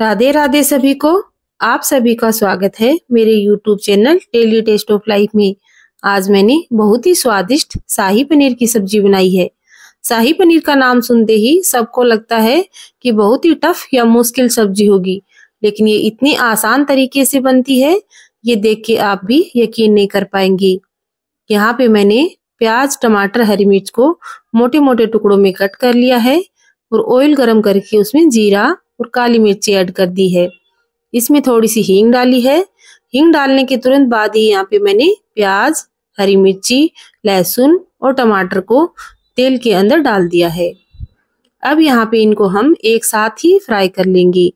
राधे राधे सभी को आप सभी का स्वागत है मेरे YouTube channel daily taste of life में आज मैंने बहुत ही स्वादिष्ट शाही पनीर की सब्जी बनाई है शाही पनीर का नाम सुनते ही सबको लगता है कि बहुत ही टफ या मुश्किल सब्जी होगी लेकिन ये इतनी आसान तरीके से बनती है ये देख के आप भी यकीन नहीं कर पाएंगे यहाँ पे मैंने प्याज टमाटर हरी मिर्च को मोटे मोटे टुकड़ों में कट कर लिया है और ऑयल गरम करके उसमें जीरा और काली मिर्ची ऐड कर दी है इसमें थोड़ी सी हींग डाली है हींग डालने के तुरंत बाद ही यहाँ पे मैंने प्याज हरी मिर्ची लहसुन और टमाटर को तेल के अंदर डाल दिया है अब यहाँ पे इनको हम एक साथ ही फ्राई कर लेंगे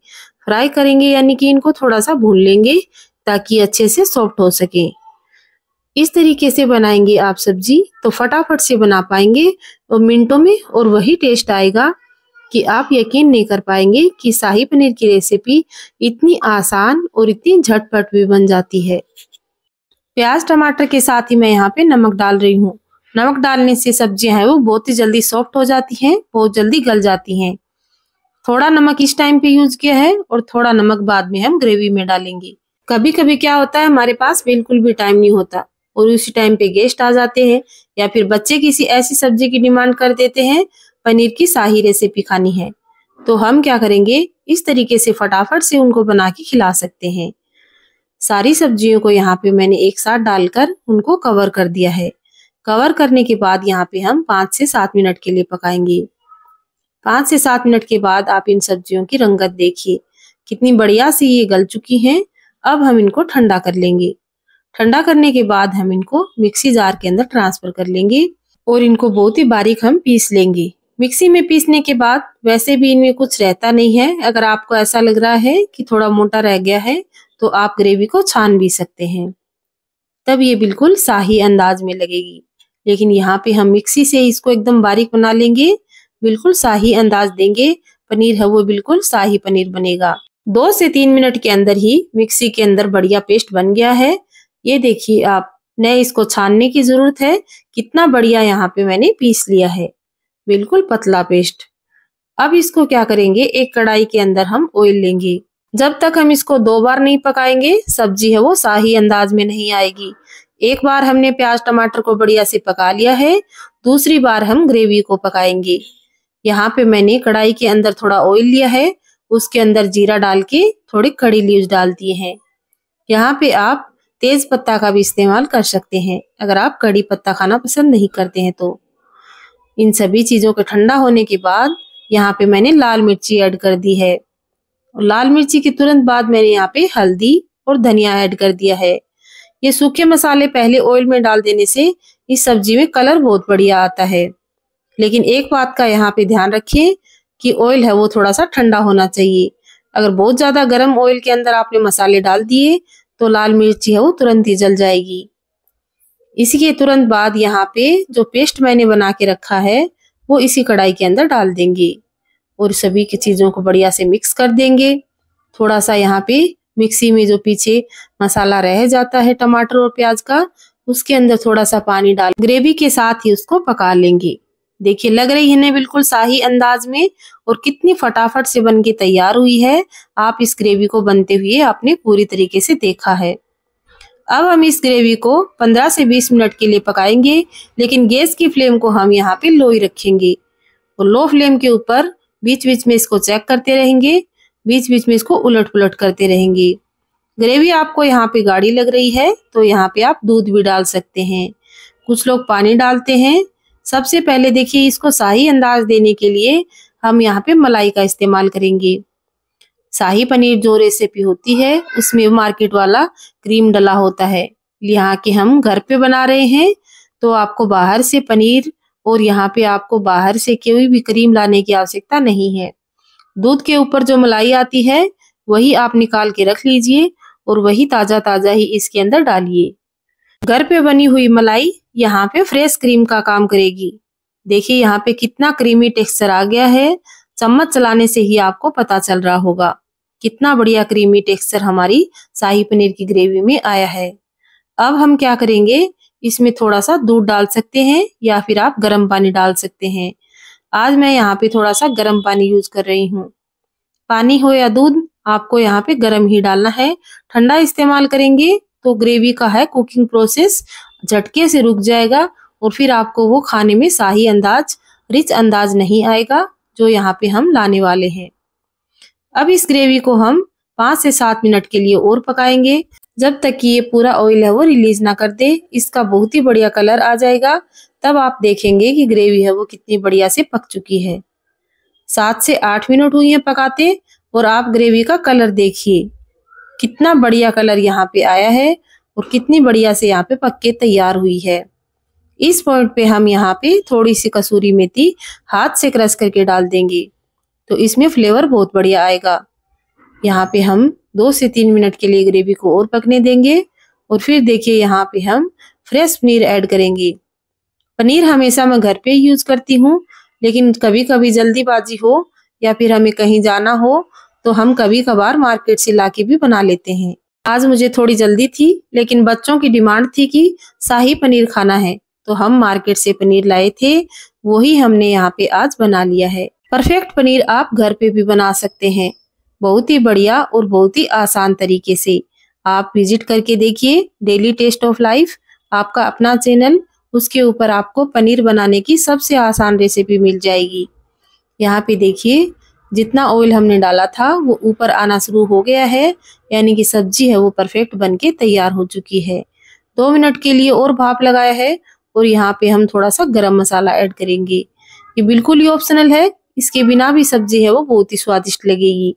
फ्राई करेंगे यानी कि इनको थोड़ा सा भून लेंगे ताकि अच्छे से सॉफ्ट हो सके इस तरीके से बनाएंगे आप सब्जी तो फटाफट से बना पाएंगे और मिनटों में और वही टेस्ट आएगा कि आप यकीन नहीं कर पाएंगे कि शाही पनीर की रेसिपी इतनी आसान और इतनी झटपट भी बन जाती है प्याज टमाटर के साथ ही मैं यहाँ पे नमक डाल रही हूँ नमक डालने से सब्जियां हैं वो बहुत ही जल्दी सॉफ्ट हो जाती हैं बहुत जल्दी गल जाती हैं थोड़ा नमक इस टाइम पे यूज किया है और थोड़ा नमक बाद में हम ग्रेवी में डालेंगे कभी कभी क्या होता है हमारे पास बिल्कुल भी टाइम नहीं होता और उसी टाइम पे गेस्ट आ जाते हैं या फिर बच्चे किसी ऐसी सब्जी की डिमांड कर देते हैं पनीर की शाही रेसिपी खानी है तो हम क्या करेंगे इस तरीके से फटाफट से उनको बना के खिला सकते हैं सारी सब्जियों को यहाँ पे मैंने एक साथ डालकर उनको कवर कर दिया है कवर करने के बाद यहाँ पे हम पाँच से सात मिनट के लिए पकाएंगे पाँच से सात मिनट के बाद आप इन सब्जियों की रंगत देखिए कितनी बढ़िया सी ये गल चुकी हैं अब हम इनको ठंडा कर लेंगे ठंडा करने के बाद हम इनको मिक्सी जार के अंदर ट्रांसफर कर लेंगे और इनको बहुत ही बारीक हम पीस लेंगे मिक्सी में पीसने के बाद वैसे भी इनमें कुछ रहता नहीं है अगर आपको ऐसा लग रहा है कि थोड़ा मोटा रह गया है तो आप ग्रेवी को छान भी सकते हैं तब ये बिल्कुल शाही अंदाज में लगेगी लेकिन यहाँ पे हम मिक्सी से इसको एकदम बारीक बना लेंगे बिल्कुल शाही अंदाज देंगे पनीर है वो बिल्कुल शाही पनीर बनेगा दो से तीन मिनट के अंदर ही मिक्सी के अंदर बढ़िया पेस्ट बन गया है ये देखिए आप न इसको छानने की जरूरत है कितना बढ़िया यहाँ पे मैंने पीस लिया है बिल्कुल पतला पेस्ट अब इसको क्या करेंगे एक कढ़ाई के अंदर हम ऑयल लेंगे जब तक हम इसको दो बार नहीं पकाएंगे सब्जी है वो शाही अंदाज में नहीं आएगी एक बार हमने प्याज टमाटर को बढ़िया से पका लिया है दूसरी बार हम ग्रेवी को पकाएंगे यहाँ पे मैंने कढ़ाई के अंदर थोड़ा ऑयल लिया है उसके अंदर जीरा डाल के थोड़ी कड़ी लीव डाल दिए हैं यहाँ पे आप तेज पत्ता का भी इस्तेमाल कर सकते हैं अगर आप कड़ी पत्ता खाना पसंद नहीं करते हैं तो इन सभी चीज़ों के ठंडा होने के बाद यहाँ पे मैंने लाल मिर्ची ऐड कर दी है और लाल मिर्ची के तुरंत बाद मैंने यहाँ पे हल्दी और धनिया ऐड कर दिया है ये सूखे मसाले पहले ऑयल में डाल देने से इस सब्जी में कलर बहुत बढ़िया आता है लेकिन एक बात का यहाँ पे ध्यान रखिए कि ऑयल है वो थोड़ा सा ठंडा होना चाहिए अगर बहुत ज्यादा गर्म ऑयल के अंदर आपने मसाले डाल दिए तो लाल मिर्ची है वो तुरंत ही जल जाएगी इसी के तुरंत बाद यहाँ पे जो पेस्ट मैंने बना के रखा है वो इसी कढ़ाई के अंदर डाल देंगे और सभी की चीज़ों को बढ़िया से मिक्स कर देंगे थोड़ा सा यहाँ पे मिक्सी में जो पीछे मसाला रह जाता है टमाटर और प्याज का उसके अंदर थोड़ा सा पानी डाल ग्रेवी के साथ ही उसको पका लेंगे देखिए लग रही है ना बिल्कुल शाही अंदाज में और कितनी फटाफट से बनके तैयार हुई है आप इस ग्रेवी को बनते हुए आपने पूरी तरीके से देखा है अब हम इस ग्रेवी को 15 से 20 मिनट के लिए पकाएंगे लेकिन गैस की फ्लेम को हम यहाँ पे लो ही रखेंगे और लो फ्लेम के ऊपर बीच बीच में इसको चेक करते रहेंगे बीच बीच में इसको उलट पुलट करते रहेंगे ग्रेवी आपको यहाँ पे गाढ़ी लग रही है तो यहाँ पे आप दूध भी डाल सकते हैं कुछ लोग पानी डालते हैं सबसे पहले देखिए इसको शाही अंदाज देने के लिए हम यहाँ पे मलाई का इस्तेमाल करेंगे शाही पनीर जो रेसिपी होती है उसमें मार्केट वाला क्रीम डला होता है यहाँ के हम घर पे बना रहे हैं तो आपको बाहर से पनीर और यहाँ पे आपको बाहर से कोई भी क्रीम लाने की आवश्यकता नहीं है दूध के ऊपर जो मलाई आती है वही आप निकाल के रख लीजिए और वही ताजा ताजा ही इसके अंदर डालिए घर पे बनी हुई मलाई यहाँ पे फ्रेश क्रीम का काम करेगी देखिए यहाँ पे कितना क्रीमी टेक्सचर आ गया है चम्मच चलाने से ही आपको पता चल रहा होगा कितना बढ़िया क्रीमी टेक्सचर हमारी शाही पनीर की ग्रेवी में आया है अब हम क्या करेंगे इसमें थोड़ा सा दूध डाल सकते हैं या फिर आप गर्म पानी डाल सकते हैं आज मैं यहाँ पे थोड़ा सा गर्म पानी यूज कर रही हूँ पानी हो या दूध आपको यहाँ पे गर्म ही डालना है ठंडा इस्तेमाल करेंगे तो ग्रेवी का है कुकिंग प्रोसेस झटके से रुक जाएगा और फिर आपको वो खाने में शाही अंदाज रिच अंदाज नहीं आएगा जो यहाँ पे हम लाने वाले हैं अब इस ग्रेवी को हम पाँच से सात मिनट के लिए और पकाएंगे जब तक कि ये पूरा ऑयल है वो रिलीज ना कर दे इसका बहुत ही बढ़िया कलर आ जाएगा तब आप देखेंगे कि ग्रेवी है वो कितनी बढ़िया से पक चुकी है सात से आठ मिनट हुई है पकाते और आप ग्रेवी का कलर देखिए कितना बढ़िया कलर यहाँ पे आया है और कितनी बढ़िया से यहाँ पे पक के तैयार हुई है इस पॉइंट पे हम यहाँ पे थोड़ी सी कसूरी मेथी हाथ से क्रश करके डाल देंगे तो इसमें फ्लेवर बहुत बढ़िया आएगा यहाँ पे हम दो से तीन मिनट के लिए ग्रेवी को और पकने देंगे और फिर देखिए यहाँ पे हम फ्रेश पनीर ऐड करेंगे पनीर हमेशा मैं घर पे यूज करती हूँ लेकिन कभी कभी जल्दीबाजी हो या फिर हमें कहीं जाना हो तो हम कभी कभार मार्केट से लाके भी बना लेते हैं आज मुझे थोड़ी जल्दी थी लेकिन बच्चों की डिमांड थी कि शाही पनीर खाना है तो हम मार्केट से पनीर लाए थे वही हमने यहाँ पे आज बना लिया है परफेक्ट पनीर आप घर पे भी बना सकते हैं बहुत ही बढ़िया और बहुत ही आसान तरीके से आप विजिट करके देखिए डेली टेस्ट ऑफ लाइफ आपका अपना चैनल उसके ऊपर आपको पनीर बनाने की सबसे आसान रेसिपी मिल जाएगी यहाँ पे देखिए जितना ऑयल हमने डाला था वो ऊपर आना शुरू हो गया है यानी कि सब्जी है वो परफेक्ट बनके तैयार हो चुकी है दो मिनट के लिए और भाप लगाया है और यहाँ पे हम थोड़ा सा गरम मसाला ऐड करेंगे ये बिल्कुल ही ऑप्शनल है इसके बिना भी सब्जी है वो बहुत ही स्वादिष्ट लगेगी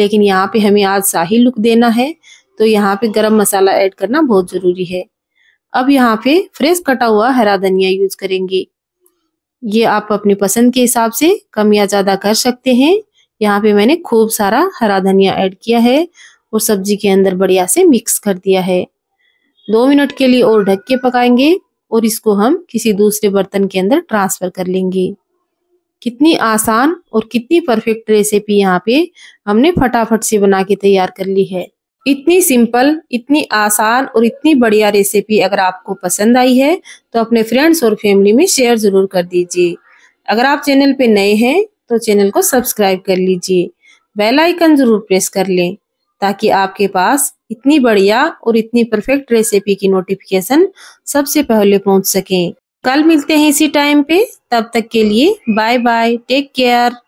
लेकिन यहाँ पे हमें आज शाही लुक देना है तो यहाँ पे गरम मसाला ऐड करना बहुत ज़रूरी है अब यहाँ पे फ्रेश कटा हुआ हरा धनिया यूज करेंगे ये आप अपनी पसंद के हिसाब से कम या ज़्यादा कर सकते हैं यहाँ पे मैंने खूब सारा हरा धनिया ऐड किया है और सब्जी के अंदर बढ़िया से मिक्स कर दिया है दो मिनट के लिए और ढक के पकाएंगे और इसको हम किसी दूसरे बर्तन के अंदर ट्रांसफर कर लेंगे कितनी आसान और कितनी परफेक्ट रेसिपी यहाँ पे हमने फटाफट से बना के तैयार कर ली है इतनी सिंपल इतनी आसान और इतनी बढ़िया रेसिपी अगर आपको पसंद आई है तो अपने फ्रेंड्स और फैमिली में शेयर जरूर कर दीजिए अगर आप चैनल पे नए हैं तो चैनल को सब्सक्राइब कर लीजिए बेल आइकन जरूर प्रेस कर लें ताकि आपके पास इतनी बढ़िया और इतनी परफेक्ट रेसिपी की नोटिफिकेशन सबसे पहले पहुंच सकें कल मिलते हैं इसी टाइम पे तब तक के लिए बाय बाय टेक केयर